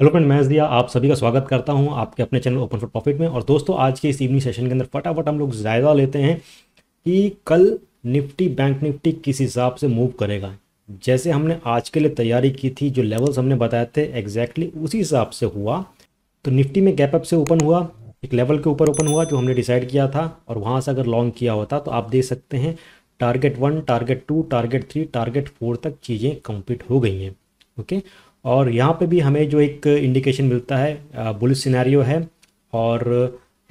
Hello friend मैं दिया आप सभी का स्वागत करता हूं आपके अपने चैनल ओपन फॉर प्रॉफिट में और दोस्तों आज के इस इवनिंग सेशन के अंदर फटाफट हम लोग जायजा लेते हैं कि कल निफ्टी बैंक निफ्टी किस हिसाब से मूव करेगा जैसे हमने आज के लिए तैयारी की थी जो लेवल्स हमने बताए थे एग्जैक्टली उसी हिसाब से हुआ तो निफ्टी में गैप अप से ओपन हुआ एक लेवल के ऊपर ओपन हुआ जो हमने डिसाइड किया था और वहाँ से अगर लॉन्ग किया होता तो आप देख सकते हैं target one target two target three target four तक चीज़ें कंप्लीट हो गई हैं ओके okay? और यहाँ पे भी हमें जो एक इंडिकेशन मिलता है बुलिस सिनेरियो है और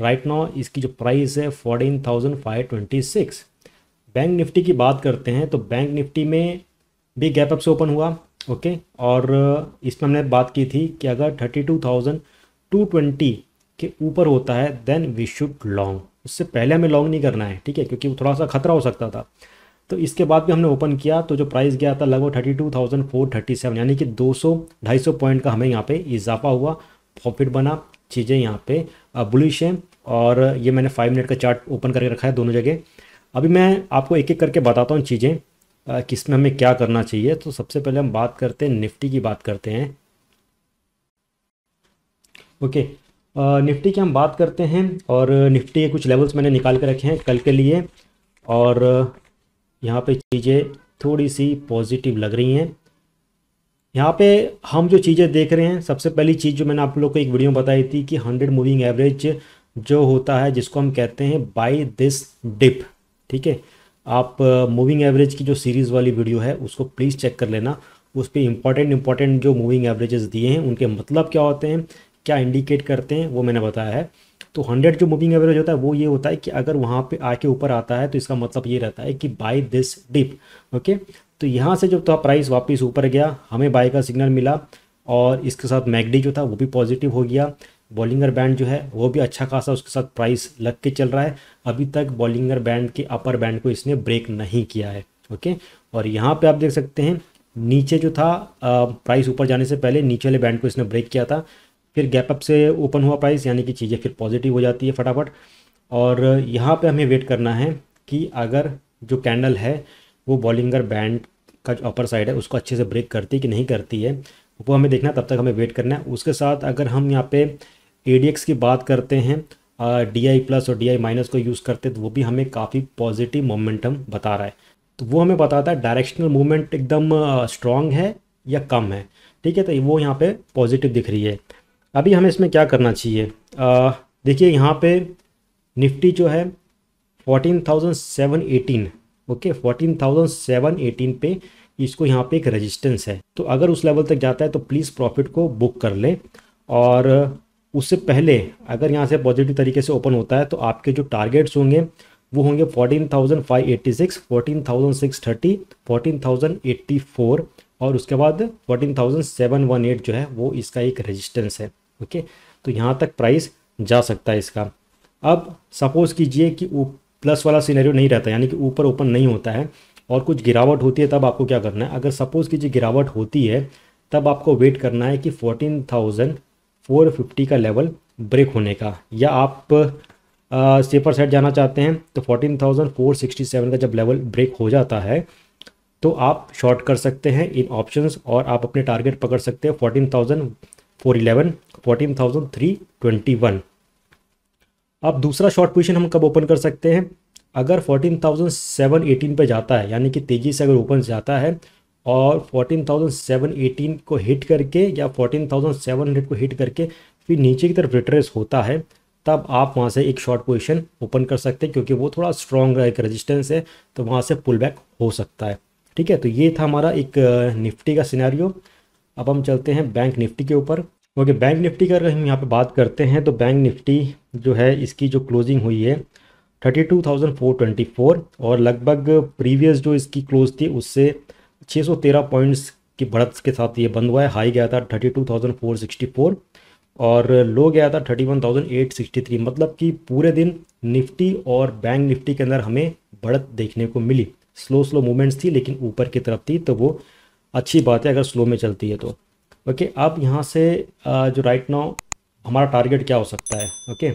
राइट नाउ इसकी जो प्राइस है fourteen thousand five twenty six bank Nifty की बात करते हैं तो बैंक निफ्टी में भी गैप अप से ओपन हुआ ओके और इसमें हमने बात की थी कि अगर thirty two thousand two twenty के ऊपर होता है देन वी शुड लॉन्ग उससे पहले हमें लॉन्ग नहीं करना है ठीक है क्योंकि वो थोड़ा सा खतरा हो सकता था तो इसके बाद भी हमने ओपन किया तो जो प्राइस गया था लगभग thirty two thousand four thirty seven यानी कि दो सौ ढाई सौ पॉइंट का हमें यहाँ पे इजाफा हुआ प्रॉफिट बना चीज़ें यहाँ पे बुलिश हैं और ये मैंने फाइव मिनट का चार्ट ओपन करके रखा है दोनों जगह अभी मैं आपको एक एक करके बताता हूँ चीज़ें किस में हमें क्या करना चाहिए तो सबसे पहले हम बात करते हैं निफ्टी की बात करते हैं ओके निफ्टी की हम बात करते हैं और निफ्टी के कुछ लेवल्स मैंने निकाल के रखे हैं कल के लिए और यहाँ पे चीज़ें थोड़ी सी पॉजिटिव लग रही हैं यहाँ पे हम जो चीज़ें देख रहे हैं सबसे पहली चीज़ जो मैंने आप लोग को एक वीडियो बताई थी कि हंड्रेड मूविंग एवरेज जो होता है जिसको हम कहते हैं बाई दिस डिप ठीक है आप मूविंग uh, एवरेज की जो सीरीज़ वाली वीडियो है उसको प्लीज़ चेक कर लेना उस पर इंपॉर्टेंट इंपॉर्टेंट जो मूविंग एवरेजेस दिए हैं उनके मतलब क्या होते हैं क्या इंडिकेट करते हैं वो मैंने बताया है तो हंड्रेड जो मूविंग एवरेज होता है वो ये होता है कि अगर वहाँ पे आके ऊपर आता है तो इसका मतलब ये रहता है कि बाय दिस डिप ओके तो यहाँ से जो था प्राइस वापस ऊपर गया हमें बाय का सिग्नल मिला और इसके साथ मैगडी जो था वो भी पॉजिटिव हो गया बॉलिंगर बैंड जो है वो भी अच्छा खासा उसके साथ प्राइस लग के चल रहा है अभी तक बॉलिंगर बैंड के अपर बैंड को इसने ब्रेक नहीं किया है ओके और यहाँ पर आप देख सकते हैं नीचे जो था प्राइस ऊपर जाने से पहले नीचे वाले बैंड को इसने ब्रेक किया था फिर गैप अप से ओपन हुआ प्राइस यानी कि चीज़ें फिर पॉजिटिव हो जाती है फटाफट और यहाँ पे हमें वेट करना है कि अगर जो कैंडल है वो बॉलिंगर बैंड का जो अपर साइड है उसको अच्छे से ब्रेक करती है कि नहीं करती है वो हमें देखना तब तक हमें वेट करना है उसके साथ अगर हम यहाँ पे ए की बात करते हैं डी आई प्लस और डी आई माइनस को यूज़ करते तो वो भी हमें काफ़ी पॉजिटिव मोमेंटम बता रहा है तो वो हमें बताता है डायरेक्शनल मूवमेंट एकदम स्ट्रांग है या कम है ठीक है तो वो यहाँ पे पॉजिटिव दिख रही है अभी हमें इसमें क्या करना चाहिए देखिए यहाँ पे निफ्टी जो है fourteen thousand seven eighteen okay fourteen thousand seven eighteen पे इसको यहाँ पे एक रेजिस्टेंस है तो अगर उस लेवल तक जाता है तो प्लीज़ प्रॉफिट को बुक कर लें और उससे पहले अगर यहाँ से पॉजिटिव तरीके से ओपन होता है तो आपके जो टारगेट्स होंगे वो होंगे fourteen thousand five eighty six fourteen thousand six thirty fourteen thousand eighty four और उसके बाद fourteen thousand seven one eight जो है वो इसका एक रेजिस्टेंस है ओके तो यहाँ तक प्राइस जा सकता है इसका अब सपोज़ कीजिए कि प्लस वाला सीनरियो नहीं रहता यानी कि ऊपर ओपन नहीं होता है और कुछ गिरावट होती है तब आपको क्या करना है अगर सपोज़ कीजिए गिरावट होती है तब आपको वेट करना है कि फोर्टीन थाउजेंड फोर फिफ्टी का लेवल ब्रेक होने का या आप आ, सेपर साइड जाना चाहते हैं तो fourteen thousand four sixty seven का जब लेवल ब्रेक हो जाता है तो आप शॉर्ट कर सकते हैं इन ऑप्शंस और आप अपने टारगेट पकड़ सकते हैं fourteen thousand four eleven fourteen thousand three twenty one अब दूसरा शॉर्ट पोजिशन हम कब ओपन कर सकते हैं अगर फोर्टीन थाउजेंड सेवन एटीन पर जाता है यानी कि तेज़ी से अगर ओपन जाता है और फोर्टीन थाउजेंड सेवन एटीन को हिट करके या फोर्टीन थाउजेंड सेवन हंड्रेड को हिट करके फिर नीचे की तरफ रिट्रेस होता है तब आप वहाँ से एक शॉर्ट पोजीशन ओपन कर सकते हैं क्योंकि वो थोड़ा स्ट्रॉन्ग एक रेजिस्टेंस है तो वहाँ से पुल बैक हो सकता है ठीक है तो ये था हमारा एक निफ्टी का सिनारियो अब हम चलते हैं बैंक निफ्टी के ऊपर ओके बैंक निफ्टी का अगर हम यहाँ पे बात करते हैं तो बैंक निफ्टी जो है इसकी जो क्लोजिंग हुई है thirty two thousand four twenty four और लगभग प्रीवियस जो इसकी क्लोज थी उससे छः सौ तेरह पॉइंट्स की बढ़त के साथ ये बंद हुआ है हाई गया था thirty two thousand four sixty four और लो गया था thirty one thousand eight sixty three मतलब कि पूरे दिन निफ्टी और बैंक निफ्टी के अंदर हमें बढ़त देखने को मिली स्लो स्लो मूवमेंट्स थी लेकिन ऊपर की तरफ थी तो वो अच्छी बात है अगर स्लो में चलती है तो ओके आप यहाँ से जो राइट नाउ हमारा टारगेट क्या हो सकता है ओके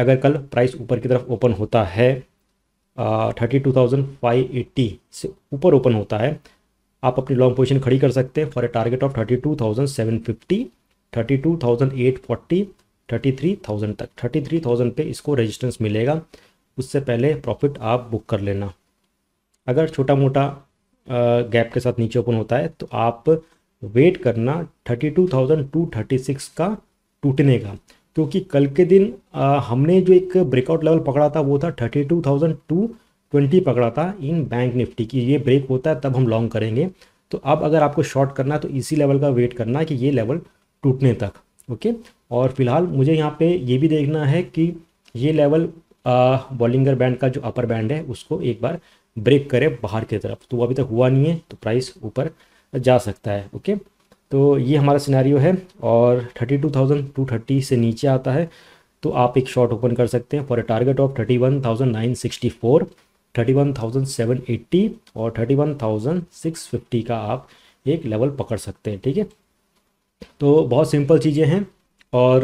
अगर कल प्राइस ऊपर की तरफ ओपन होता है thirty two thousand five eighty से ऊपर ओपन होता है आप अपनी लॉन्ग पोजीशन खड़ी कर सकते हैं for a target of thirty two thousand seven fifty thirty two thousand eight forty thirty three thousand तक थर्टी थ्री थाउजेंड पर इसको रेजिस्टेंस मिलेगा उससे पहले प्रॉफिट आप बुक कर लेना अगर छोटा मोटा गैप के साथ नीचे ओपन होता है तो आप वेट करना 32,236 का टूटने का क्योंकि कल के दिन आ, हमने जो एक ब्रेकआउट लेवल पकड़ा था वो था 32,220 पकड़ा था इन बैंक निफ्टी की ये ब्रेक होता है तब हम लॉन्ग करेंगे तो अब अगर आपको शॉर्ट करना है तो इसी लेवल का वेट करना है कि ये लेवल टूटने तक ओके और फिलहाल मुझे यहाँ पे ये भी देखना है कि ये लेवल बॉलिंगर बैंड का जो अपर बैंड है उसको एक बार ब्रेक करे बाहर की तरफ तो वो अभी तक हुआ नहीं है तो प्राइस ऊपर जा सकता है ओके तो ये हमारा सिनेरियो है और 32,230 से नीचे आता है तो आप एक शॉट ओपन कर सकते हैं फॉर ए टारगेट ऑफ 31,964 31,780 और 31,650 का आप एक लेवल पकड़ सकते हैं ठीक है तो बहुत सिंपल चीज़ें हैं और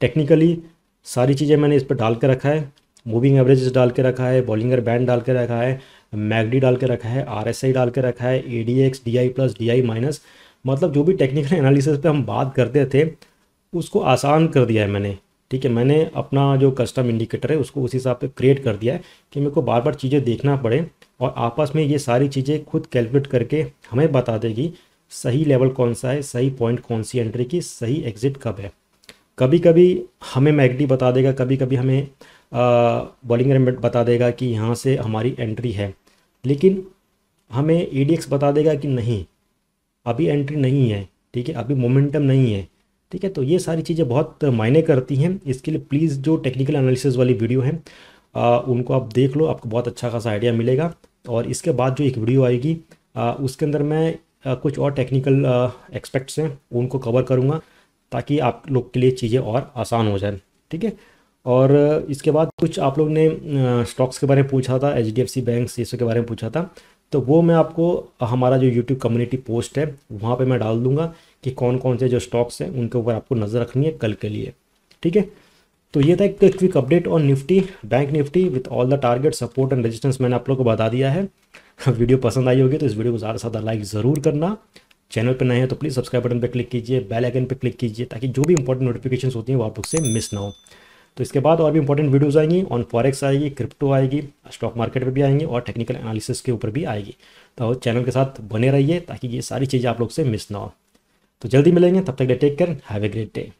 टेक्निकली uh, सारी चीज़ें मैंने इस पर डाल के रखा है मूविंग एवरेज डाल के रखा है बॉलिंगर बैंड डाल के रखा है मैगडी डाल के रखा है आर डाल के रखा है A D X D I plus D I minus मतलब जो भी टेक्निकल एनालिसिस पे हम बात करते थे उसको आसान कर दिया है मैंने ठीक है मैंने अपना जो कस्टम इंडिकेटर है उसको उस हिसाब से क्रिएट कर दिया है कि मेरे को बार बार चीज़ें देखना पड़े और आपस में ये सारी चीज़ें खुद कैलकुलेट करके हमें बता देगी सही लेवल कौन सा है सही पॉइंट कौन सी एंट्री की सही एग्ज़िट कब है कभी कभी हमें मैगडी बता देगा कभी कभी हमें बॉलिंग रेमेट बता देगा कि यहाँ से हमारी एंट्री है लेकिन हमें ई e बता देगा कि नहीं अभी एंट्री नहीं है ठीक है अभी मोमेंटम नहीं है ठीक है तो ये सारी चीज़ें बहुत मायने करती हैं इसके लिए प्लीज़ जो टेक्निकल एनालिसिस वाली वीडियो है आ, उनको आप देख लो आपको बहुत अच्छा खासा आइडिया मिलेगा और इसके बाद जो एक वीडियो आएगी आ, उसके अंदर मैं आ, कुछ और टेक्निकल एक्सपेक्ट्स हैं उनको कवर करूँगा ताकि आप लोग के लिए चीज़ें और आसान हो जाए ठीक है और इसके बाद कुछ आप लोग ने स्टॉक्स के बारे में पूछा था H D F C bank ये सब के बारे में पूछा था तो वो मैं आपको हमारा जो यूट्यूब कम्युनिटी पोस्ट है वहाँ पे मैं डाल दूंगा कि कौन कौन से जो स्टॉक्स हैं उनके ऊपर आपको नज़र रखनी है कल के लिए ठीक है तो ये था एक quick update on Nifty bank Nifty with all the target support and resistance मैंने आप लोग को बता दिया है वीडियो पसंद आई होगी तो इस वीडियो को ज़्यादा से ज़्यादा लाइक ज़रूर करना चैनल पर नए हैं तो प्लीज़ सब्सक्राइब बटन पर क्लिक कीजिए बेल आइकन पर क्लिक कीजिए ताकि जो भी इंपॉर्टेंट नोटिफिकेशन होती हैं वो आप लोग से मिस ना हो तो इसके बाद और भी इंपॉर्टेंट वीडियोस आएंगी ऑन फॉरेक्स आएगी क्रिप्टो आएगी स्टॉक मार्केट पे भी आएंगी और टेक्निकल एनालिसिस के ऊपर भी आएगी तो चैनल के साथ बने रहिए ताकि ये सारी चीज़ें आप लोग से मिस ना हो तो जल्दी मिलेंगे तब तक take care have a great day